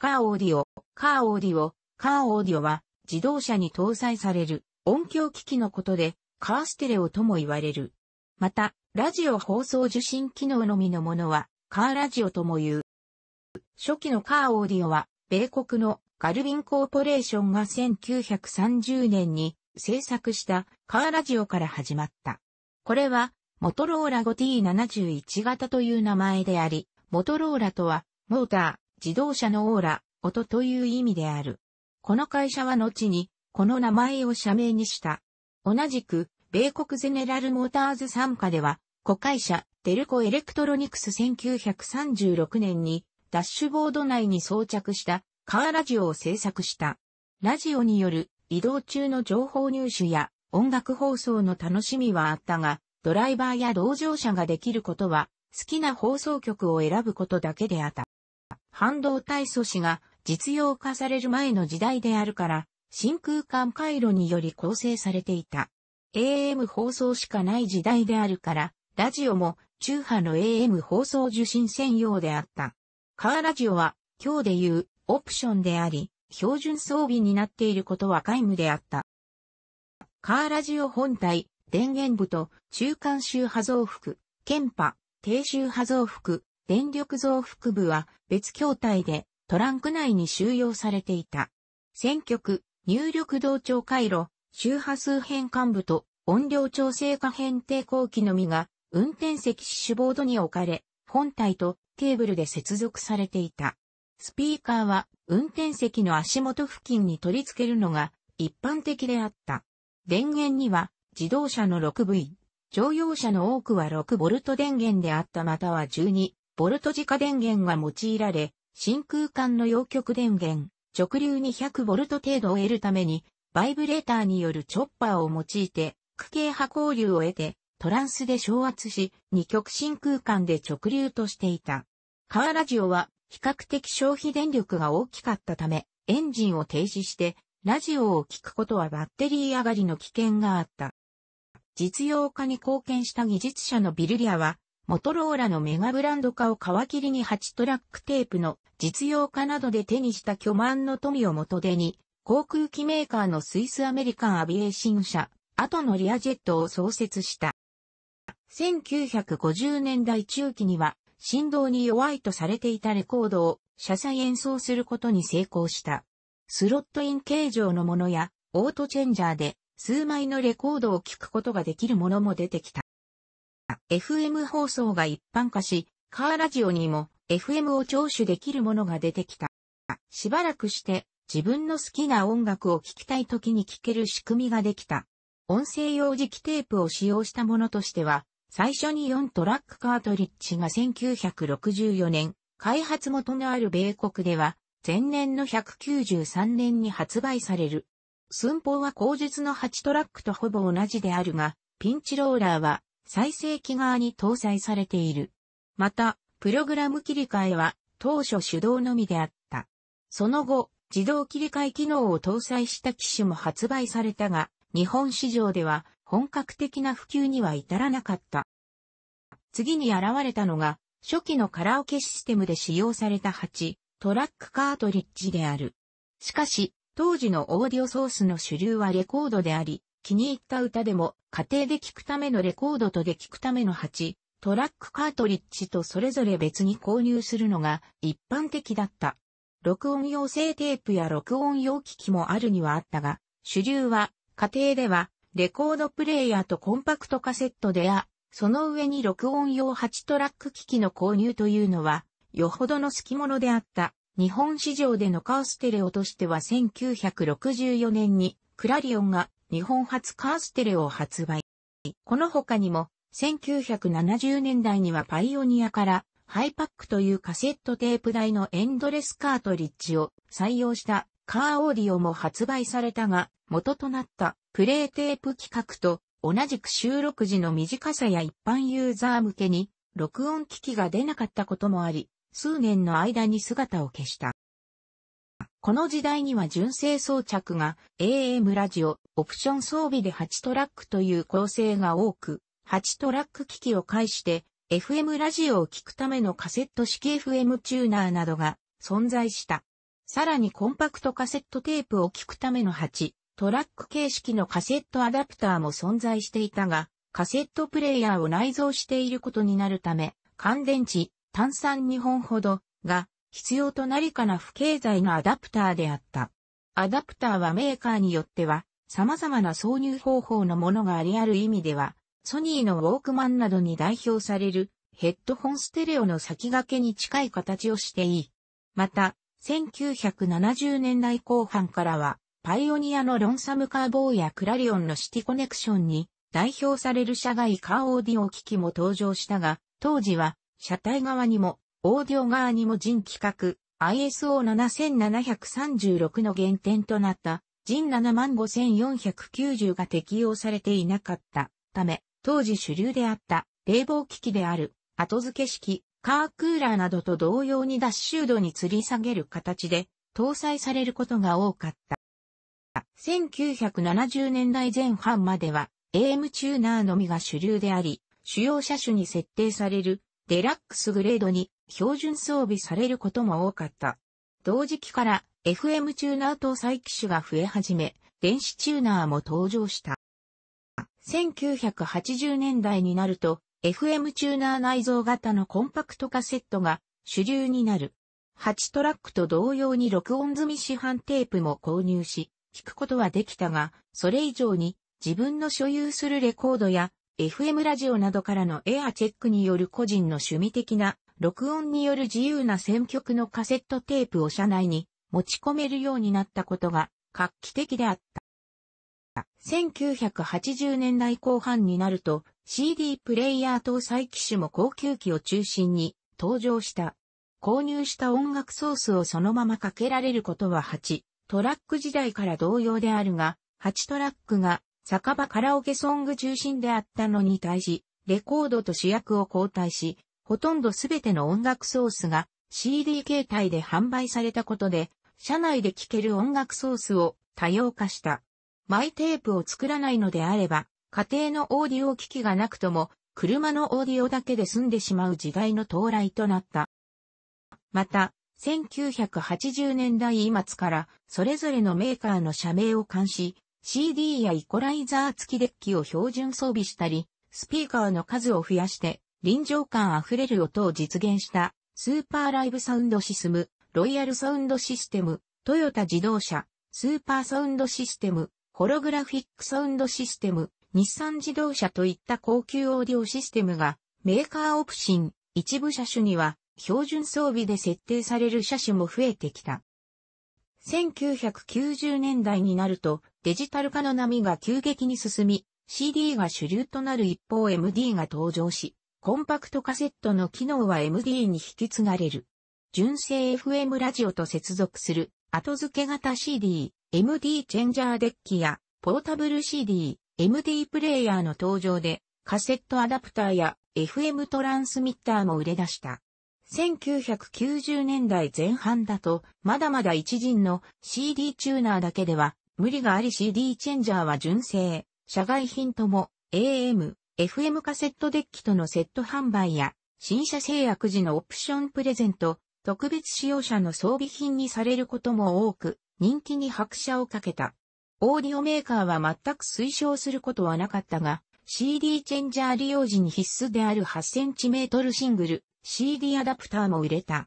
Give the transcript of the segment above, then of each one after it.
カーオーディオ、カーオーディオ、カーオーディオは自動車に搭載される音響機器のことでカーステレオとも言われる。また、ラジオ放送受信機能のみのものはカーラジオとも言う。初期のカーオーディオは米国のガルビンコーポレーションが1930年に制作したカーラジオから始まった。これはモトローラ 5T71 型という名前であり、モトローラとはモーター、自動車のオーラ、音という意味である。この会社は後に、この名前を社名にした。同じく、米国ゼネラルモーターズ参加では、子会社、デルコエレクトロニクス1936年に、ダッシュボード内に装着したカーラジオを制作した。ラジオによる移動中の情報入手や音楽放送の楽しみはあったが、ドライバーや同乗者ができることは、好きな放送局を選ぶことだけであった。半導体素子が実用化される前の時代であるから、真空管回路により構成されていた。AM 放送しかない時代であるから、ラジオも中波の AM 放送受信専用であった。カーラジオは今日で言うオプションであり、標準装備になっていることは皆無であった。カーラジオ本体、電源部と中間周波増幅、検波、低周波増幅、電力増幅部は別筐体でトランク内に収容されていた。選曲、入力同調回路、周波数変換部と音量調整可変抵抗器のみが運転席死守ボードに置かれ、本体とケーブルで接続されていた。スピーカーは運転席の足元付近に取り付けるのが一般的であった。電源には自動車の 6V、乗用車の多くは 6V 電源であったまたは1 2ボルト直電源が用いられ、真空管の陽極電源、直流200ボルト程度を得るために、バイブレーターによるチョッパーを用いて、区形波交流を得て、トランスで昇圧し、二極真空管で直流としていた。カーラジオは、比較的消費電力が大きかったため、エンジンを停止して、ラジオを聞くことはバッテリー上がりの危険があった。実用化に貢献した技術者のビルリアは、モトローラのメガブランド化を皮切りに8トラックテープの実用化などで手にした巨万の富を元手に、航空機メーカーのスイスアメリカンアビエーシン社、後のリアジェットを創設した。1950年代中期には、振動に弱いとされていたレコードを車載演奏することに成功した。スロットイン形状のものや、オートチェンジャーで数枚のレコードを聴くことができるものも出てきた。FM 放送が一般化し、カーラジオにも FM を聴取できるものが出てきた。しばらくして自分の好きな音楽を聴きたい時に聴ける仕組みができた。音声用磁気テープを使用したものとしては、最初に4トラックカートリッジが1964年、開発元のある米国では、前年の193年に発売される。寸法は後述の8トラックとほぼ同じであるが、ピンチローラーは再生機側に搭載されている。また、プログラム切り替えは当初手動のみであった。その後、自動切り替え機能を搭載した機種も発売されたが、日本市場では本格的な普及には至らなかった。次に現れたのが、初期のカラオケシステムで使用された8、トラックカートリッジである。しかし、当時のオーディオソースの主流はレコードであり、気に入った歌でも、家庭で聴くためのレコードとで聴くための8、トラックカートリッジとそれぞれ別に購入するのが一般的だった。録音用製テープや録音用機器もあるにはあったが、主流は家庭ではレコードプレイヤーとコンパクトカセットでや、その上に録音用8トラック機器の購入というのは、よほどの好き物であった。日本市場でのカーステレオとしては1964年にクラリオンが日本初カーステレオを発売。この他にも、1970年代にはパイオニアから、ハイパックというカセットテープ台のエンドレスカートリッジを採用したカーオーディオも発売されたが、元となったプレイテープ規格と同じく収録時の短さや一般ユーザー向けに録音機器が出なかったこともあり、数年の間に姿を消した。この時代には純正装着が AM ラジオ、オプション装備で8トラックという構成が多く、8トラック機器を介して、FM ラジオを聞くためのカセット式 FM チューナーなどが存在した。さらにコンパクトカセットテープを聞くための8トラック形式のカセットアダプターも存在していたが、カセットプレイヤーを内蔵していることになるため、乾電池、炭酸2本ほどが必要となりかな不経済のアダプターであった。アダプターはメーカーによっては様々な挿入方法のものがありある意味では、ソニーのウォークマンなどに代表されるヘッドホンステレオの先駆けに近い形をしていい。また、1970年代後半からは、パイオニアのロンサムカーボーやクラリオンのシティコネクションに代表される社外カーオーディオ機器も登場したが、当時は車体側にもオーディオ側にも人規格 ISO7736 の原点となった人75490が適用されていなかったため、当時主流であった冷房機器である後付け式、カークーラーなどと同様にダッシュ度に吊り下げる形で搭載されることが多かった。1970年代前半までは AM チューナーのみが主流であり、主要車種に設定されるデラックスグレードに標準装備されることも多かった。同時期から FM チューナーと再機種が増え始め、電子チューナーも登場した。1980年代になると、FM チューナー内蔵型のコンパクトカセットが主流になる。8トラックと同様に録音済み市販テープも購入し、聞くことはできたが、それ以上に自分の所有するレコードや FM ラジオなどからのエアチェックによる個人の趣味的な録音による自由な選曲のカセットテープを車内に持ち込めるようになったことが画期的であった。1980年代後半になると CD プレイヤー搭載機種も高級機を中心に登場した。購入した音楽ソースをそのままかけられることは8、トラック時代から同様であるが、8トラックが酒場カラオケソング中心であったのに対し、レコードと主役を交代し、ほとんどすべての音楽ソースが CD 形態で販売されたことで、社内で聴ける音楽ソースを多様化した。マイテープを作らないのであれば、家庭のオーディオ機器がなくとも、車のオーディオだけで済んでしまう時代の到来となった。また、1980年代末から、それぞれのメーカーの社名を監視、CD やイコライザー付きデッキを標準装備したり、スピーカーの数を増やして、臨場感あふれる音を実現した、スーパーライブサウンドシスムロイヤルサウンドシステム、トヨタ自動車、スーパーサウンドシステム、ホログラフィックサウンドシステム、日産自動車といった高級オーディオシステムが、メーカーオプシン、一部車種には、標準装備で設定される車種も増えてきた。1990年代になると、デジタル化の波が急激に進み、CD が主流となる一方 MD が登場し、コンパクトカセットの機能は MD に引き継がれる。純正 FM ラジオと接続する後付け型 CD、MD チェンジャーデッキやポータブル CD、MD プレイヤーの登場でカセットアダプターや FM トランスミッターも売れ出した。1990年代前半だと、まだまだ一陣の CD チューナーだけでは、無理があり CD チェンジャーは純正、社外品とも AM、FM カセットデッキとのセット販売や、新車制約時のオプションプレゼント、特別使用者の装備品にされることも多く、人気に拍車をかけた。オーディオメーカーは全く推奨することはなかったが、CD チェンジャー利用時に必須である 8cm シングル、CD アダプターも売れた。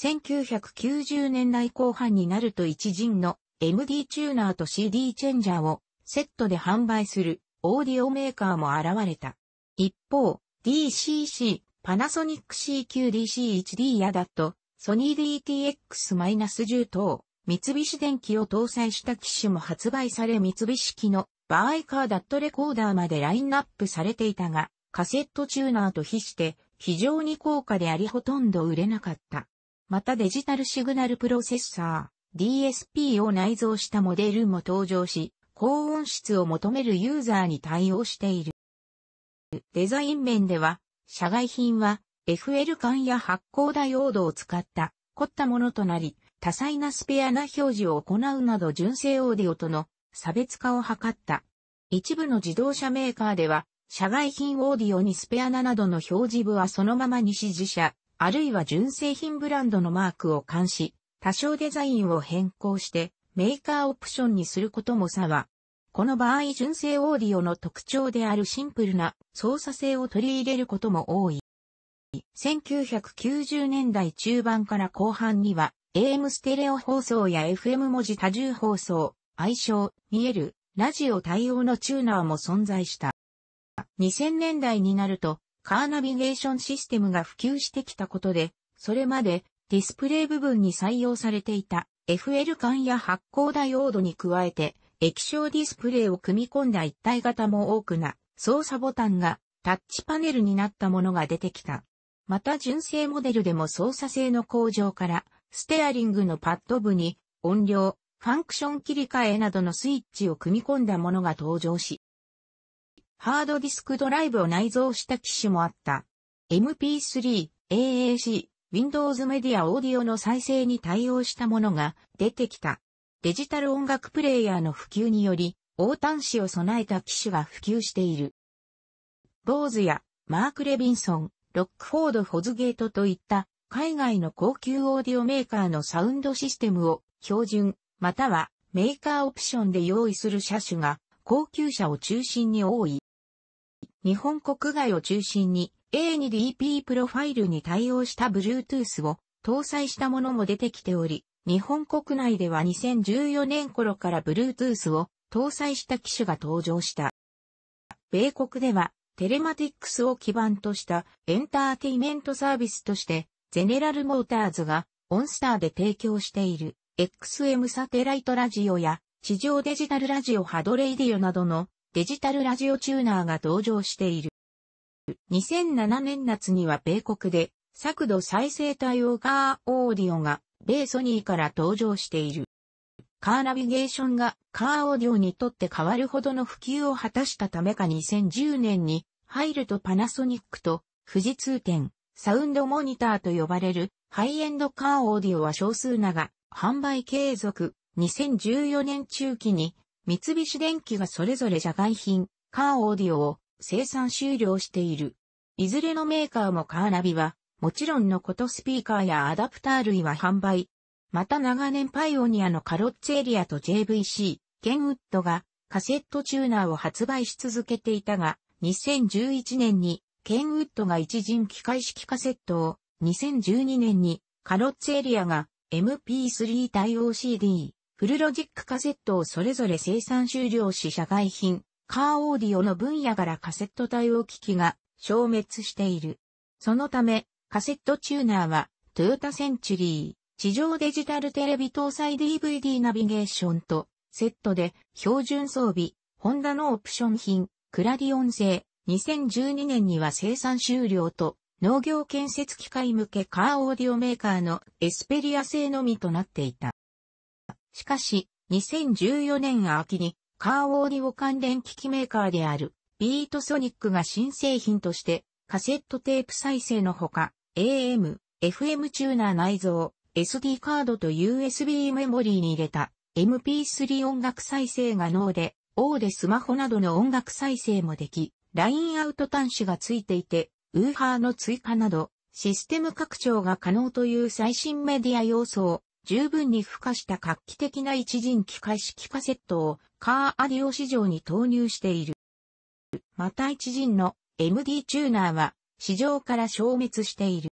1990年代後半になると一陣の MD チューナーと CD チェンジャーをセットで販売するオーディオメーカーも現れた。一方、DCC、パナソニック CQDC1D やだとソニー DTX-10 等、三菱電機を搭載した機種も発売され三菱機のバーイカーダットレコーダーまでラインナップされていたが、カセットチューナーと比して非常に高価でありほとんど売れなかった。またデジタルシグナルプロセッサー DSP を内蔵したモデルも登場し、高音質を求めるユーザーに対応している。デザイン面では、社外品は FL 管や発光ダイオードを使った凝ったものとなり、多彩なスペアな表示を行うなど純正オーディオとの差別化を図った。一部の自動車メーカーでは、社外品オーディオにスペアナなどの表示部はそのままに支持者、あるいは純正品ブランドのマークを監視、多少デザインを変更して、メーカーオプションにすることも差は、この場合純正オーディオの特徴であるシンプルな操作性を取り入れることも多い。1990年代中盤から後半には、AM ステレオ放送や FM 文字多重放送、愛称、見える、ラジオ対応のチューナーも存在した。2000年代になると、カーナビゲーションシステムが普及してきたことで、それまでディスプレイ部分に採用されていた FL 管や発光ダイオードに加えて、液晶ディスプレイを組み込んだ一体型も多くな操作ボタンがタッチパネルになったものが出てきた。また純正モデルでも操作性の向上から、ステアリングのパッド部に音量、ファンクション切り替えなどのスイッチを組み込んだものが登場し、ハードディスクドライブを内蔵した機種もあった。MP3、AAC、Windows メディアオーディオの再生に対応したものが出てきた。デジタル音楽プレイヤーの普及により、大端子を備えた機種が普及している。坊主やマーク・レビンソン、ロックフォード・フォズゲートといった海外の高級オーディオメーカーのサウンドシステムを標準またはメーカーオプションで用意する車種が高級車を中心に多い。日本国外を中心に A2DP プロファイルに対応した Bluetooth を搭載したものも出てきており、日本国内では2014年頃から Bluetooth を搭載した機種が登場した。米国ではテレマティックスを基盤としたエンターテイメントサービスとして、ゼネラルモーターズがオンスターで提供している XM サテライトラジオや地上デジタルラジオハドレイディオなどのデジタルラジオチューナーが登場している。2007年夏には米国で、作度再生対応ガーオーディオが、米ソニーから登場している。カーナビゲーションがカーオーディオにとって変わるほどの普及を果たしたためか2010年にハイルとパナソニックと富士通店、サウンドモニターと呼ばれるハイエンドカーオーディオは少数なが販売継続2014年中期に三菱電機がそれぞれ社外品カーオーディオを生産終了している。いずれのメーカーもカーナビはもちろんのことスピーカーやアダプター類は販売、また長年パイオニアのカロッツエリアと JVC、ケンウッドがカセットチューナーを発売し続けていたが、2011年にケンウッドが一陣機械式カセットを、2012年にカロッツエリアが MP3 対応 CD、フルロジックカセットをそれぞれ生産終了し社外品、カーオーディオの分野からカセット対応機器が消滅している。そのため、カセットチューナーはトヨタセンチュリー、地上デジタルテレビ搭載 DVD ナビゲーションとセットで標準装備、ホンダのオプション品、クラディオン製、2012年には生産終了と農業建設機械向けカーオーディオメーカーのエスペリア製のみとなっていた。しかし、2014年秋にカーオーディオ関連機器メーカーであるビートソニックが新製品としてカセットテープ再生のほか AM、FM チューナー内蔵、SD カードと USB メモリーに入れた MP3 音楽再生が脳で、O でスマホなどの音楽再生もでき、ラインアウト端子がついていて、ウーハーの追加など、システム拡張が可能という最新メディア要素を十分に付加した画期的な一陣機械式カセットをカーアディオ市場に投入している。また一陣の MD チューナーは市場から消滅している。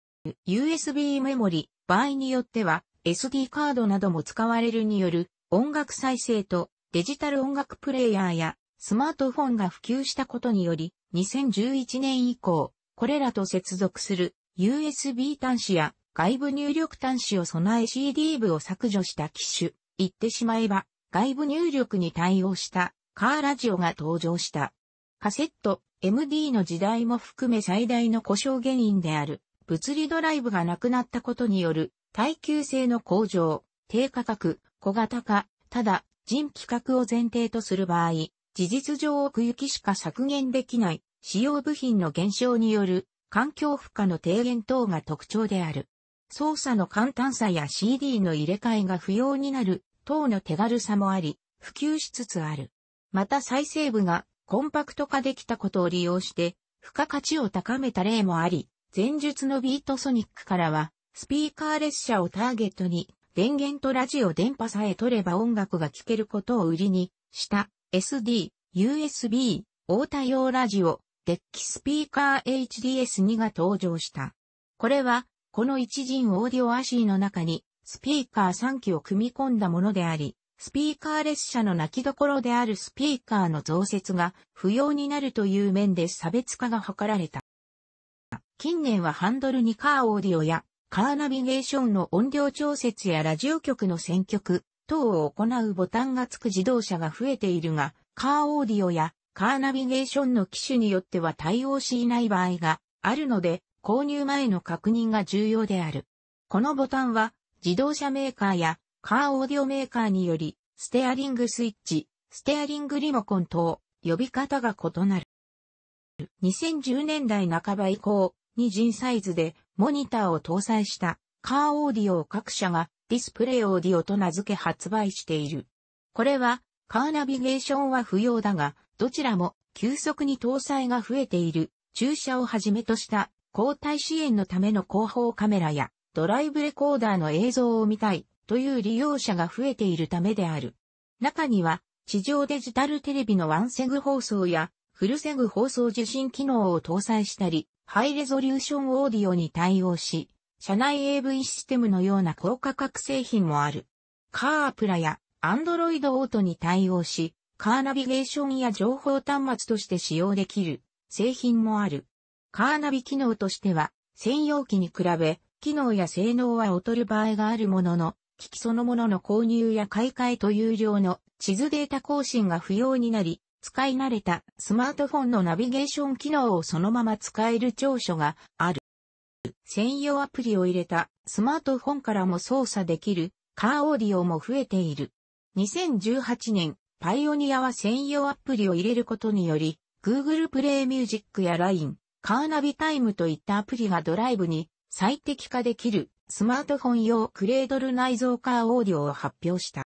USB メモリ、場合によっては SD カードなども使われるによる音楽再生とデジタル音楽プレイヤーやスマートフォンが普及したことにより2011年以降これらと接続する USB 端子や外部入力端子を備え CD 部を削除した機種言ってしまえば外部入力に対応したカーラジオが登場した。カセット、MD の時代も含め最大の故障原因である物理ドライブがなくなったことによる耐久性の向上、低価格、小型化、ただ、人規格を前提とする場合、事実上奥行きしか削減できない使用部品の減少による環境負荷の低減等が特徴である。操作の簡単さや CD の入れ替えが不要になる等の手軽さもあり、普及しつつある。また再生部がコンパクト化できたことを利用して、付加価値を高めた例もあり、前述のビートソニックからは、スピーカー列車をターゲットに、電源とラジオ電波さえ取れば音楽が聴けることを売りにした SD、USB、大対用ラジオ、デッキスピーカー HDS2 が登場した。これは、この一陣オーディオアシーの中に、スピーカー3機を組み込んだものであり、スピーカー列車の泣きどころであるスピーカーの増設が不要になるという面で差別化が図られた。近年はハンドルにカーオーディオやカーナビゲーションの音量調節やラジオ局の選曲等を行うボタンがつく自動車が増えているが、カーオーディオやカーナビゲーションの機種によっては対応しいない場合があるので、購入前の確認が重要である。このボタンは自動車メーカーやカーオーディオメーカーにより、ステアリングスイッチ、ステアリングリモコン等、呼び方が異なる。2010年代半ば以降、に人サイズでモニターを搭載したカーオーディオを各社がディスプレイオーディオと名付け発売している。これはカーナビゲーションは不要だが、どちらも急速に搭載が増えている駐車をはじめとした交代支援のための広報カメラやドライブレコーダーの映像を見たいという利用者が増えているためである。中には地上デジタルテレビのワンセグ放送やフルセグ放送受信機能を搭載したり、ハイレゾリューションオーディオに対応し、社内 AV システムのような高価格製品もある。カープラや Android Auto に対応し、カーナビゲーションや情報端末として使用できる製品もある。カーナビ機能としては、専用機に比べ、機能や性能は劣る場合があるものの、機器そのものの購入や買い替えという量の地図データ更新が不要になり、使い慣れたスマートフォンのナビゲーション機能をそのまま使える長所がある。専用アプリを入れたスマートフォンからも操作できるカーオーディオも増えている。2018年、パイオニアは専用アプリを入れることにより、Google Play Music や LINE、カーナビタイムといったアプリがドライブに最適化できるスマートフォン用クレードル内蔵カーオーディオを発表した。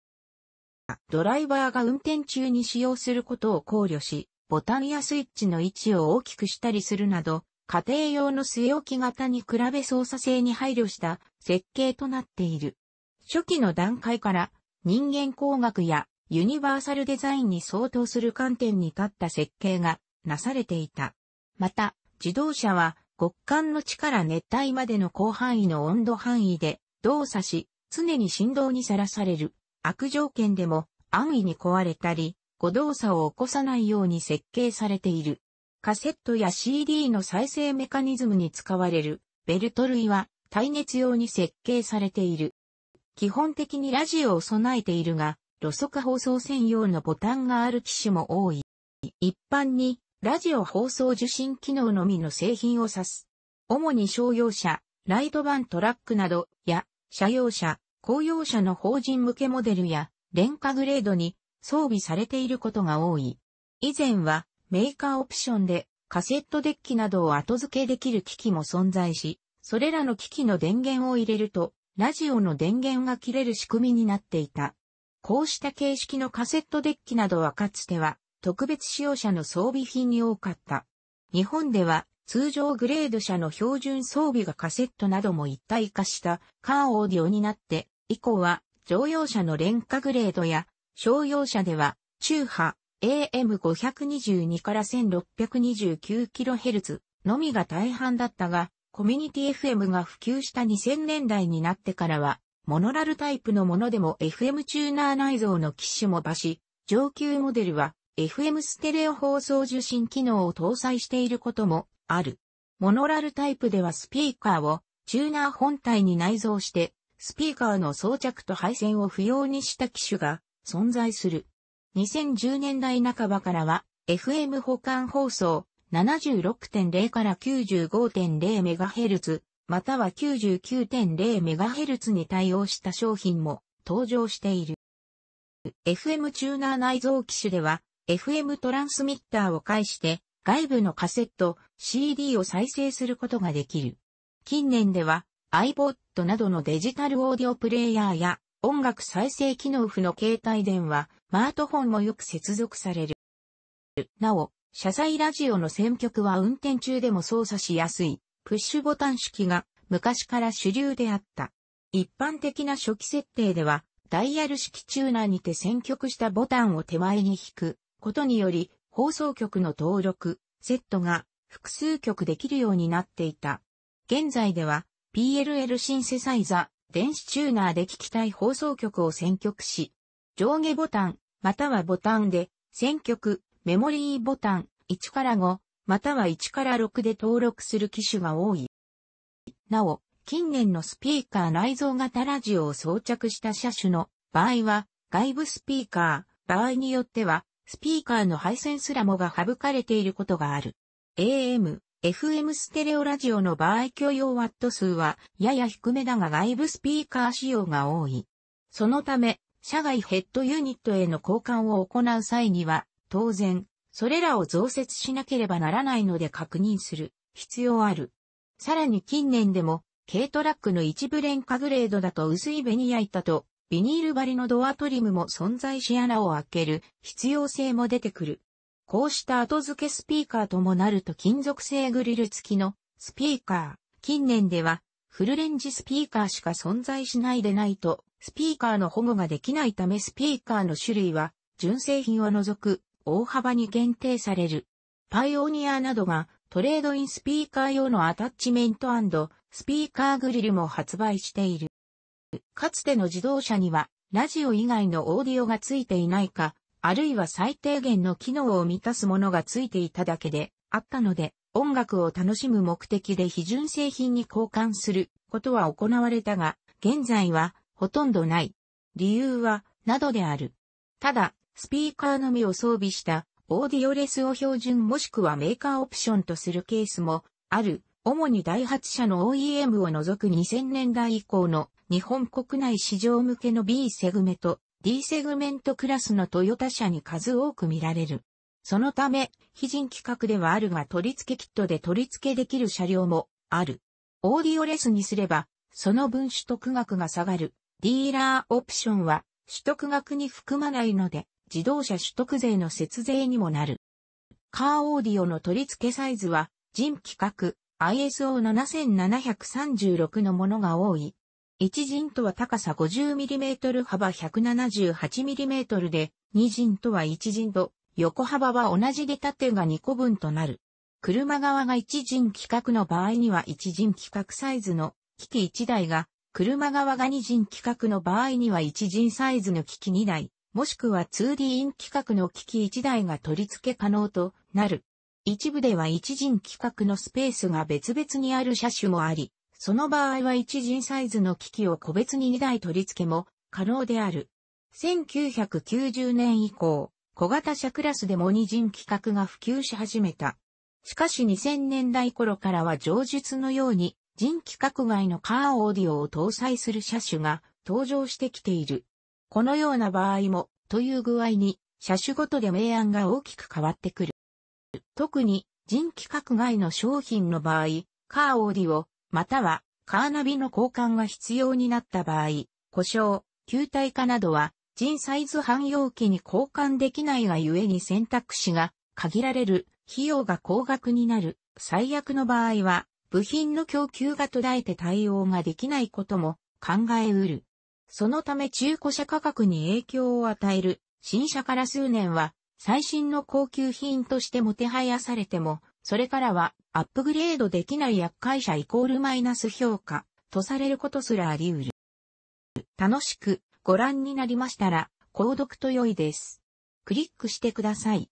ドライバーが運転中に使用することを考慮し、ボタンやスイッチの位置を大きくしたりするなど、家庭用の据え置き型に比べ操作性に配慮した設計となっている。初期の段階から人間工学やユニバーサルデザインに相当する観点に立った設計がなされていた。また、自動車は極寒の地から熱帯までの広範囲の温度範囲で動作し、常に振動にさらされる悪条件でも安易に壊れたり、誤動作を起こさないように設計されている。カセットや CD の再生メカニズムに使われるベルト類は耐熱用に設計されている。基本的にラジオを備えているが、路側放送専用のボタンがある機種も多い。一般にラジオ放送受信機能のみの製品を指す。主に商用車、ライトバントラックなどや車用車、公用車の法人向けモデルや、廉価グレードに装備されていることが多い。以前は、メーカーオプションでカセットデッキなどを後付けできる機器も存在し、それらの機器の電源を入れると、ラジオの電源が切れる仕組みになっていた。こうした形式のカセットデッキなどはかつては、特別使用者の装備品に多かった。日本では、通常グレード車の標準装備がカセットなども一体化したカーオーディオになって以降は乗用車の廉価グレードや商用車では中波 AM522 から 1629kHz のみが大半だったが、コミュニティ FM が普及した2000年代になってからは、モノラルタイプのものでも FM チューナー内蔵の機種も増し、上級モデルは FM ステレオ放送受信機能を搭載していることもある。モノラルタイプではスピーカーをチューナー本体に内蔵してスピーカーの装着と配線を不要にした機種が存在する。2010年代半ばからは FM 保管放送76.0から9 5 0ヘルツまたは9 9 0ヘルツに対応した商品も登場している。FM チューナー内蔵機種では FM トランスミッターを介して外部のカセット、CD を再生することができる。近年では iPod などのデジタルオーディオプレイヤーや音楽再生機能付の携帯電話、マートフォンもよく接続される。なお、車載ラジオの選曲は運転中でも操作しやすい、プッシュボタン式が昔から主流であった。一般的な初期設定では、ダイヤル式チューナーにて選曲したボタンを手前に引くことにより、放送局の登録、セットが複数曲できるようになっていた。現在では、PLL シンセサイザ、電子チューナーで聞きたい放送局を選曲し、上下ボタン、またはボタンで、選曲、メモリーボタン、1から5、または1から6で登録する機種が多い。なお、近年のスピーカー内蔵型ラジオを装着した車種の場合は、外部スピーカー、場合によっては、スピーカーの配線すらもが省かれていることがある。AM、FM ステレオラジオの場合許容ワット数はやや低めだが外部スピーカー使用が多い。そのため、社外ヘッドユニットへの交換を行う際には、当然、それらを増設しなければならないので確認する必要ある。さらに近年でも、軽トラックの一部廉価グレードだと薄いベニヤ板とビニール張りのドアトリムも存在し穴を開ける必要性も出てくる。こうした後付けスピーカーともなると金属製グリル付きのスピーカー。近年ではフルレンジスピーカーしか存在しないでないと、スピーカーの保護ができないためスピーカーの種類は純正品を除く大幅に限定される。パイオニアなどがトレードインスピーカー用のアタッチメントスピーカーグリルも発売している。かつての自動車にはラジオ以外のオーディオが付いていないかあるいは最低限の機能を満たすものがついていただけであったので、音楽を楽しむ目的で批准製品に交換することは行われたが、現在はほとんどない。理由は、などである。ただ、スピーカーのみを装備したオーディオレスを標準もしくはメーカーオプションとするケースもある。主に第8社の OEM を除く2000年代以降の日本国内市場向けの B セグメと D セグメントクラスのトヨタ車に数多く見られる。そのため、非人規格ではあるが取り付けキットで取り付けできる車両もある。オーディオレスにすれば、その分取得額が下がる。ディーラーオプションは取得額に含まないので、自動車取得税の節税にもなる。カーオーディオの取り付けサイズは、人規格 ISO7736 のものが多い。一陣とは高さ 50mm 幅 178mm で、二陣とは一陣と、横幅は同じで縦が2個分となる。車側が一陣規格の場合には一陣規格サイズの機器1台が、車側が二陣規格の場合には一陣サイズの機器2台、もしくは 2D イン規格の機器1台が取り付け可能となる。一部では一陣規格のスペースが別々にある車種もあり、その場合は一人サイズの機器を個別に2台取り付けも可能である。1990年以降、小型車クラスでも二人規格が普及し始めた。しかし2000年代頃からは上述のように人規格外のカーオーディオを搭載する車種が登場してきている。このような場合も、という具合に、車種ごとで明暗が大きく変わってくる。特に、人規格外の商品の場合、カーオーディオ、またはカーナビの交換が必要になった場合、故障、球体化などは人サイズ汎用機に交換できないがゆえに選択肢が限られる、費用が高額になる、最悪の場合は部品の供給が途絶えて対応ができないことも考えうる。そのため中古車価格に影響を与える新車から数年は最新の高級品としてもてはやされてもそれからはアップグレードできない厄介者イコールマイナス評価とされることすらあり得る。楽しくご覧になりましたら、購読と良いです。クリックしてください。